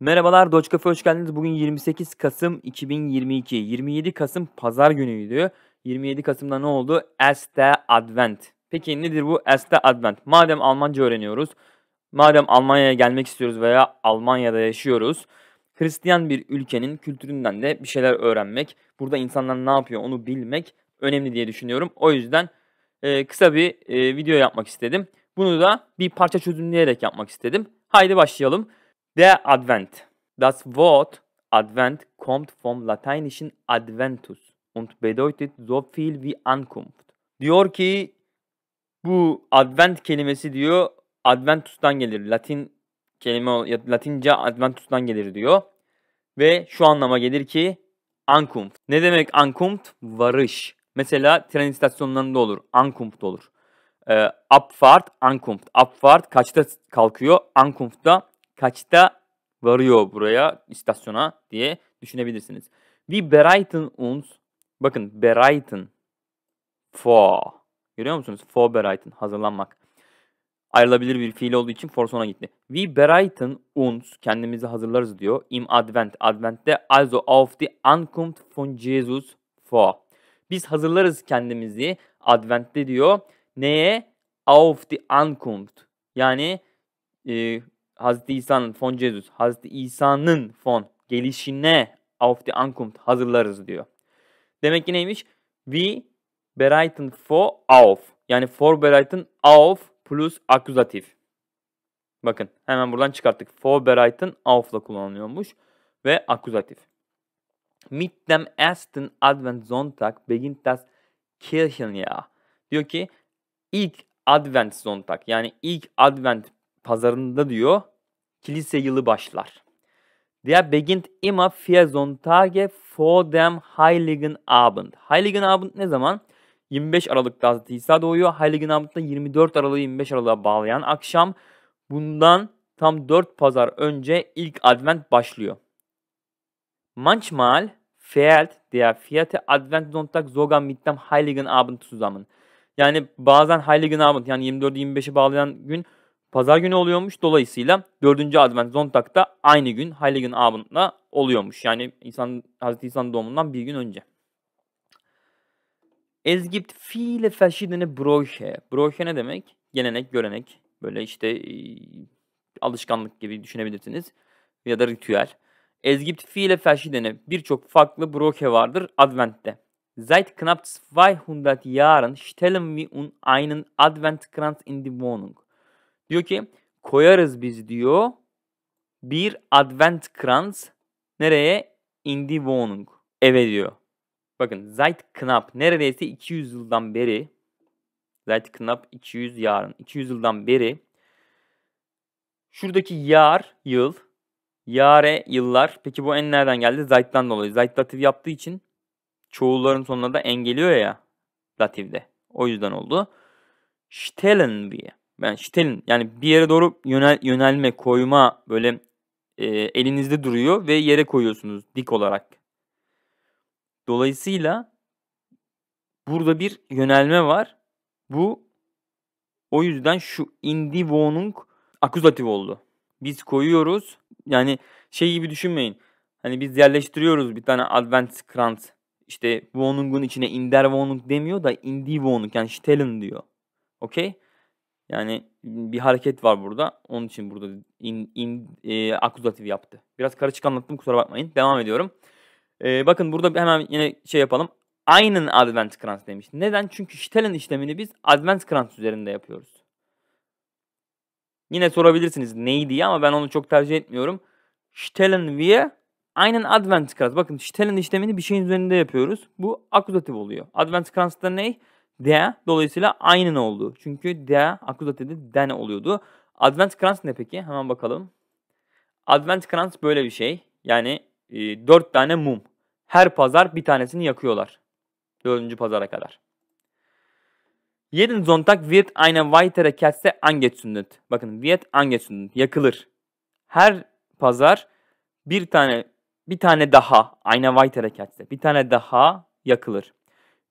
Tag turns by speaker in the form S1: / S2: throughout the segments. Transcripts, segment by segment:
S1: Merhabalar Doge hoş geldiniz. Bugün 28 Kasım 2022. 27 Kasım pazar günüydü. 27 Kasım'da ne oldu? Este Advent. Peki nedir bu Este Advent? Madem Almanca öğreniyoruz, madem Almanya'ya gelmek istiyoruz veya Almanya'da yaşıyoruz, Hristiyan bir ülkenin kültüründen de bir şeyler öğrenmek, burada insanlar ne yapıyor onu bilmek önemli diye düşünüyorum. O yüzden e, kısa bir e, video yapmak istedim. Bunu da bir parça çözümleyerek yapmak istedim. Haydi başlayalım. Der Advent. Das Wort Advent kommt vom lateinischen Adventus und bedeutet so viel wie Ankunft. Diyor ki bu Advent kelimesi diyor Adventus'tan gelir. Latin kelime Latince Adventus'tan gelir diyor. Ve şu anlama gelir ki Ankunft. Ne demek Ankunft? Varış. Mesela tren istasyonlarında olur. Ankunft olur. Ee, Abfahrt, Ankunft. Abfahrt kaçta kalkıyor? Ankunft'ta kaçta varıyor buraya istasyona diye düşünebilirsiniz. We bereiten uns bakın bereiten for görüyor musunuz? For bereiten hazırlanmak. Ayrılabilir bir fiil olduğu için for sona gitti. We bereiten uns kendimizi hazırlarız diyor. Im Advent. Advent'te also auf die Ankunft von Jesus for. Biz hazırlarız kendimizi Advent'te diyor. Neye? Auf die Ankunft. Yani e, Hazreti İsa'nın fon Jesus, Hazreti İsa'nın fon gelişine auf the Ankunft hazırlarız diyor. Demek ki neymiş? We bereiten for auf. Yani for bereiten auf plus akuzatif. Bakın hemen buradan çıkarttık. For bereiten auf'la kullanılıyormuş ve akuzatif. Mit dem ersten Advent Sonntag beginnt das Kirchenjahr. Diyor ki ilk Advent Sonntag yani ilk Advent pazarında diyor kilise yılı başlar. Der beginnt immer vier Sonntage vor dem Heiligen Abend. Heiligen Abend ne zaman? 25 Aralık'ta Hazreti İsa doğuyor. Heiligen Abend'da 24 Aralık'ı 25 Aralık'a bağlayan akşam. Bundan tam 4 pazar önce ilk Advent başlıyor. Manchmal fehlt der vierte Advent Sonntag sogar mit dem Heiligen Abend zusammen. Yani bazen Heiligen Abend yani 24 25'e bağlayan gün pazar günü oluyormuş. Dolayısıyla 4. Advent Sonntag da aynı gün Heiligen Abend'la oluyormuş. Yani insan Hz. İsa'nın doğumundan bir gün önce. Es gibt viele verschiedene Bräuche. Bräuche ne demek? Gelenek, görenek. Böyle işte e, alışkanlık gibi düşünebilirsiniz. Ya da ritüel. Es gibt viele verschiedene. Birçok farklı Bräuche vardır Advent'te. Seit knapp 200 Jahren stellen wir uns einen Adventkranz in die Wohnung. Diyor ki koyarız biz diyor bir advent krans nereye? In die Wohnung. Eve diyor. Bakın Zeitknapp neredeyse 200 yıldan beri Zeitknapp 200 yarın 200 yıldan beri şuradaki yar yıl yare yıllar peki bu en nereden geldi? Zeit'ten dolayı. Zeit datif yaptığı için çoğulların sonuna da en geliyor ya datifde. O yüzden oldu. Stellen diye. Ben şitelin yani bir yere doğru yönel, yönelme, koyma böyle e, elinizde duruyor ve yere koyuyorsunuz dik olarak. Dolayısıyla burada bir yönelme var. Bu o yüzden şu indi wohnung akuzatif oldu. Biz koyuyoruz. Yani şey gibi düşünmeyin. Hani biz yerleştiriyoruz bir tane advent krant. İşte wohnung'un içine inder wohnung demiyor da indi wohnung yani stellen diyor. Okey? Yani bir hareket var burada. Onun için burada in, in, e, akuzatif yaptı. Biraz karışık anlattım kusura bakmayın. Devam ediyorum. E, bakın burada hemen yine şey yapalım. Aynen advent krans demiş. Neden? Çünkü Stellen işlemini biz advent krans üzerinde yapıyoruz. Yine sorabilirsiniz neyi diye ama ben onu çok tercih etmiyorum. Stellen via aynen advent krans. Bakın Stellen işlemini bir şeyin üzerinde yapıyoruz. Bu akuzatif oluyor. Advent krans'ta ne? Der dolayısıyla aynen oldu. Çünkü der akuzatifi den oluyordu. Advent Krans ne peki? Hemen bakalım. Advent Krans böyle bir şey. Yani e, 4 tane mum. Her pazar bir tanesini yakıyorlar. 4. pazara kadar. Yedin zontak wird eine weitere Kerze angezündet. Bakın wird angezündet. Yakılır. Her pazar bir tane bir tane daha eine weitere Kerze. Bir tane daha yakılır.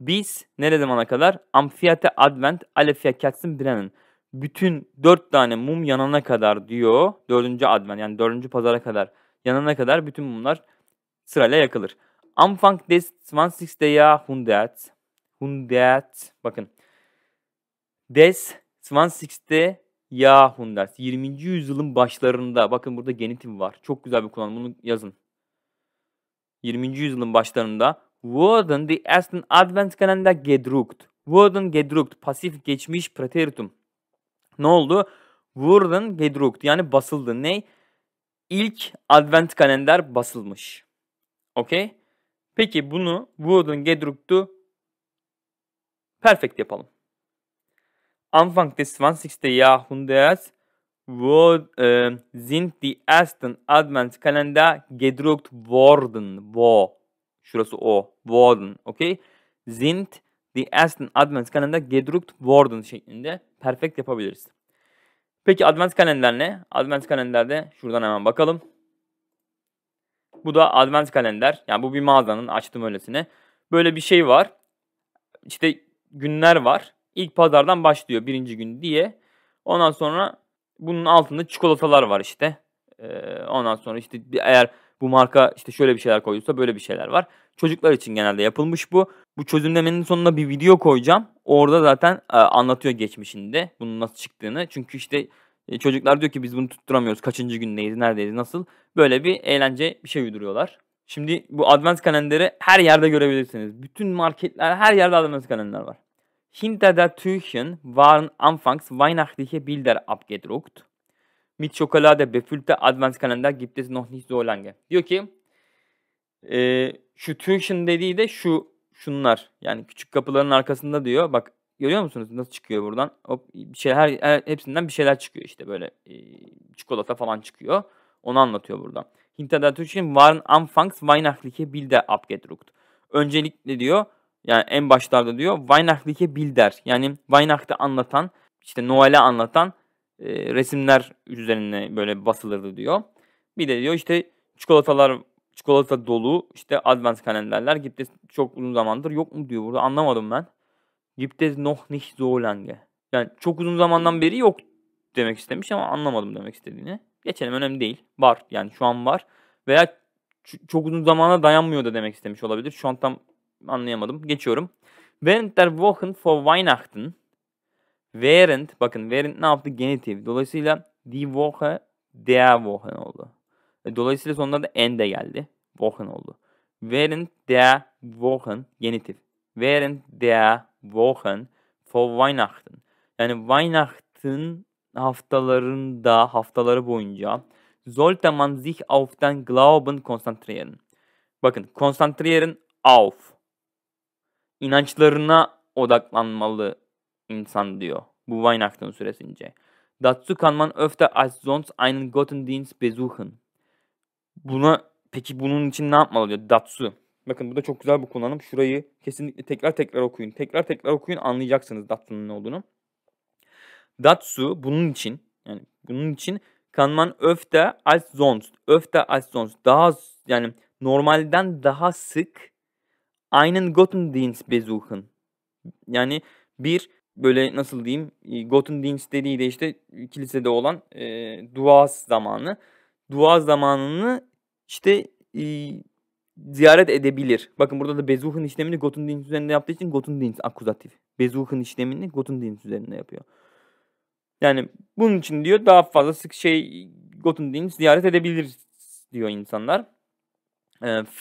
S1: Biz ne zamana kadar? Amfiyate advent alefiye ketsin birenin. Bütün dört tane mum yanana kadar diyor. Dördüncü advent yani dördüncü pazara kadar yanana kadar bütün mumlar sırayla yakılır. Anfang des 20. Jahr hundert. Hundert. Bakın. Des 20. Jahrhundert. 20. yüzyılın başlarında. Bakın burada genitim var. Çok güzel bir kullanım. Bunu yazın. 20. yüzyılın başlarında wurden die ersten Adventskalender gedruckt. Wurden gedruckt. Pasif geçmiş preteritum. Ne oldu? Wurden gedruckt. Yani basıldı. Ne? İlk advent kalender basılmış. Okey? Peki bunu wurden gedruckt'u perfect yapalım. Anfang des 20. Jahrhunderts wurd, äh, sind die ersten Adventskalender gedruckt worden. Wo? Şurası o. Worden. Okey. Sind the Aston Advanced Kalender gedruckt worden şeklinde perfect yapabiliriz. Peki advent Kalender ne? Advent Kalender'de şuradan hemen bakalım. Bu da advent Kalender. Yani bu bir mağazanın açtım öylesine. Böyle bir şey var. İşte günler var. İlk pazardan başlıyor birinci gün diye. Ondan sonra bunun altında çikolatalar var işte. Ee, ondan sonra işte eğer bu marka işte şöyle bir şeyler koyduysa böyle bir şeyler var. Çocuklar için genelde yapılmış bu. Bu çözümlemenin sonuna bir video koyacağım. Orada zaten e, anlatıyor geçmişinde bunun nasıl çıktığını. Çünkü işte e, çocuklar diyor ki biz bunu tutturamıyoruz. Kaçıncı gündeyiz, neredeyiz, nasıl? Böyle bir eğlence bir şey uyduruyorlar. Şimdi bu advent kalenderi her yerde görebilirsiniz. Bütün marketler her yerde advent kalender var. Hinter der Türchen waren anfangs weihnachtliche Bilder abgedruckt mit Schokolade befüllte Adventskalender gibt es noch nicht so lange. Diyor ki e, şu Türk'ün dediği de şu şunlar. Yani küçük kapıların arkasında diyor. Bak görüyor musunuz nasıl çıkıyor buradan? Hop bir şey her, hepsinden bir şeyler çıkıyor işte böyle e, çikolata falan çıkıyor. Onu anlatıyor buradan. Hinter der Türk'ün waren anfangs weihnachtliche Bilder abgedruckt. Öncelikle diyor yani en başlarda diyor Weihnachtliche Bilder yani Weihnacht'ı anlatan işte Noel'e anlatan e, resimler üzerine böyle basılırdı diyor. Bir de diyor işte çikolatalar çikolata dolu işte advent kalenderler gibt es çok uzun zamandır yok mu diyor burada anlamadım ben. Gibt es noch nicht so lange. Yani çok uzun zamandan beri yok demek istemiş ama anlamadım demek istediğini. Geçelim önemli değil. Var yani şu an var. Veya çok uzun zamana dayanmıyor da demek istemiş olabilir. Şu an tam anlayamadım. Geçiyorum. Während der Wochen vor Weihnachten Während bakın während ne yaptı? Genitif. Dolayısıyla die Woche der Wochen oldu. E, dolayısıyla sonunda da en de geldi. Wochen oldu. Während der Wochen genitif. Während der Wochen vor Weihnachten. Yani Weihnachten haftalarında, haftaları boyunca sollte man sich auf den Glauben konsantrieren. Bakın, konsantrieren auf. İnançlarına odaklanmalı insan diyor bu Weihnachten süresince. Dazu kann man öfter als sonst einen Gottesdienst besuchen. Buna peki bunun için ne yapmalı diyor Dazu. Bakın bu da çok güzel bir kullanım. Şurayı kesinlikle tekrar tekrar okuyun. Tekrar tekrar okuyun anlayacaksınız Datsu'nun ne olduğunu. Datsu bunun için yani bunun için kann man öfter als sonst. Öfter als sonst. Daha yani normalden daha sık einen Gottesdienst besuchen. Yani bir böyle nasıl diyeyim e, Goten Dienst dediği de işte kilisede olan e, dua zamanı. Dua zamanını işte e, ziyaret edebilir. Bakın burada da Bezuh'un işlemini Goten Dienst üzerinde yaptığı için Goten Dienst akuzatif. Bezuh'un işlemini Goten Dienst üzerinde yapıyor. Yani bunun için diyor daha fazla sık şey Goten Dienst ziyaret edebilir diyor insanlar.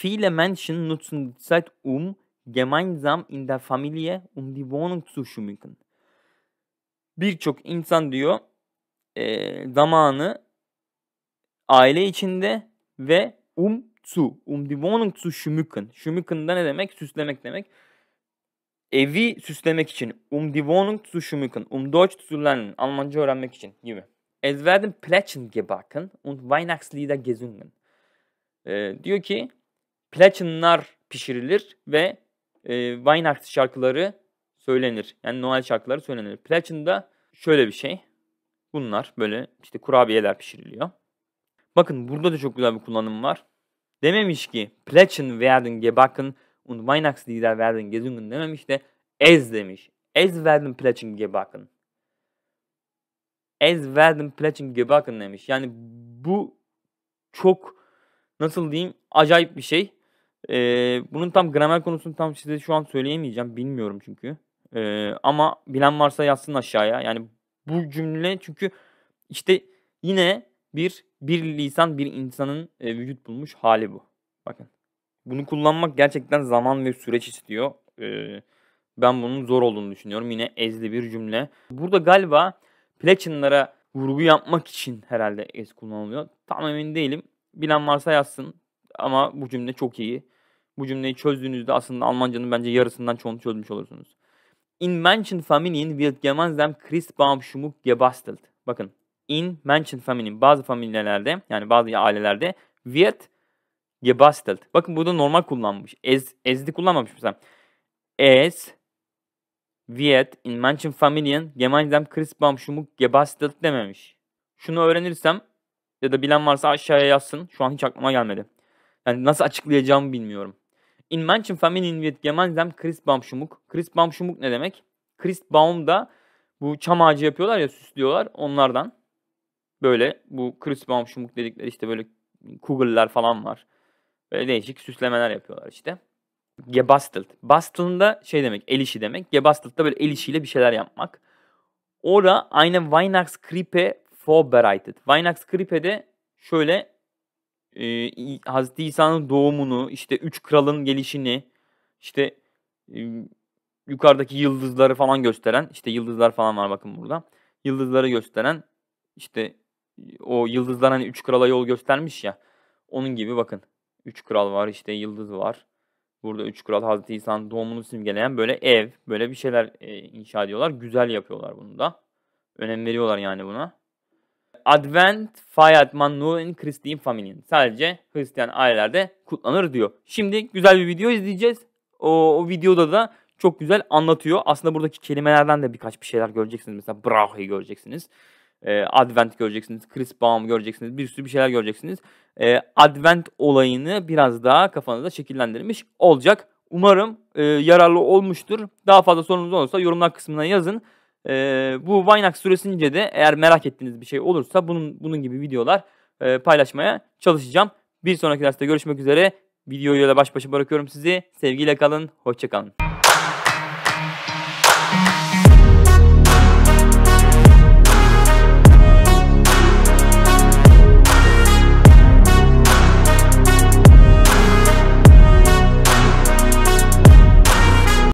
S1: viele e, Menschen nutzen Zeit um gemeinsam in der Familie um die Wohnung zu schmücken birçok insan diyor e, zamanı aile içinde ve um su, um die Wohnung zu schmücken. Schmücken da ne demek? Süslemek demek. Evi süslemek için. Um die Wohnung zu schmücken. Um Deutsch zu lernen. Almanca öğrenmek için gibi. Es werden Plätzchen gebacken und Weihnachtslieder gesungen. Ee, diyor ki Plätzchenlar pişirilir ve e, Weihnachts şarkıları söylenir. Yani Noel şarkıları söylenir. Platin'da şöyle bir şey. Bunlar böyle işte kurabiyeler pişiriliyor. Bakın burada da çok güzel bir kullanım var. Dememiş ki Platin werden gebacken und Weihnachtslieder werden gesungen dememiş de ez demiş. Ez werden Platin gebacken. Ez werden Platin gebacken demiş. Yani bu çok nasıl diyeyim acayip bir şey. Ee, bunun tam gramer konusunu tam size şu an söyleyemeyeceğim. Bilmiyorum çünkü. Ee, ama bilen varsa yazsın aşağıya. Yani bu cümle çünkü işte yine bir bir lisan bir insanın e, vücut bulmuş hali bu. Bakın. Bunu kullanmak gerçekten zaman ve süreç istiyor. Ee, ben bunun zor olduğunu düşünüyorum. Yine ezli bir cümle. Burada galiba Platin'lara vurgu yapmak için herhalde ez kullanılıyor. Tam emin değilim. Bilen varsa yazsın. Ama bu cümle çok iyi. Bu cümleyi çözdüğünüzde aslında Almancanın bence yarısından çoğunu çözmüş olursunuz. In manchen Familien wird gemeinsam Christbaumschmuck gebastelt. Bakın. In manchen Familien bazı familyelerde yani bazı ailelerde wird gebastelt. Bakın burada normal kullanmış. Ez, ezdi kullanmamış mesela. Es wird in manchen Familien gemeinsam Christbaumschmuck gebastelt dememiş. Şunu öğrenirsem ya da bilen varsa aşağıya yazsın. Şu an hiç aklıma gelmedi. Yani nasıl açıklayacağımı bilmiyorum. In manchen Familien wird gemeinsam Christbaumschmuck. Christbaumschmuck ne demek? Christbaum da bu çam ağacı yapıyorlar ya süslüyorlar onlardan. Böyle bu Christbaumschmuck dedikleri işte böyle kugel'ler falan var. Böyle değişik süslemeler yapıyorlar işte. Gebastelt. Basteln da şey demek el işi demek. Gebastelt da böyle el işiyle bir şeyler yapmak. Ora aynı Weihnachtskrippe vorbereitet. Weihnachtskrippe de şöyle e, Hazreti İsa'nın doğumunu, işte üç kralın gelişini, işte e, yukarıdaki yıldızları falan gösteren, işte yıldızlar falan var bakın burada. Yıldızları gösteren, işte o yıldızlar hani üç krala yol göstermiş ya. Onun gibi bakın. Üç kral var, işte yıldız var. Burada üç kral Hazreti İsa'nın doğumunu simgeleyen böyle ev, böyle bir şeyler e, inşa ediyorlar. Güzel yapıyorlar bunu da. Önem veriyorlar yani buna. Advent Fayat Mannuin Christi Familien. Sadece Hristiyan ailelerde kutlanır diyor. Şimdi güzel bir video izleyeceğiz. O, o videoda da çok güzel anlatıyor. Aslında buradaki kelimelerden de birkaç bir şeyler göreceksiniz. Mesela Brahe'yi göreceksiniz. E, Advent göreceksiniz. Chris Baum göreceksiniz. Bir sürü bir şeyler göreceksiniz. E, Advent olayını biraz daha kafanızda şekillendirmiş olacak. Umarım e, yararlı olmuştur. Daha fazla sorunuz olursa yorumlar kısmına yazın. E, bu Winax süresince de eğer merak ettiğiniz bir şey olursa bunun bunun gibi videolar e, paylaşmaya çalışacağım. Bir sonraki derste görüşmek üzere. Videoyla baş başa bırakıyorum sizi. Sevgiyle kalın, hoşçakalın.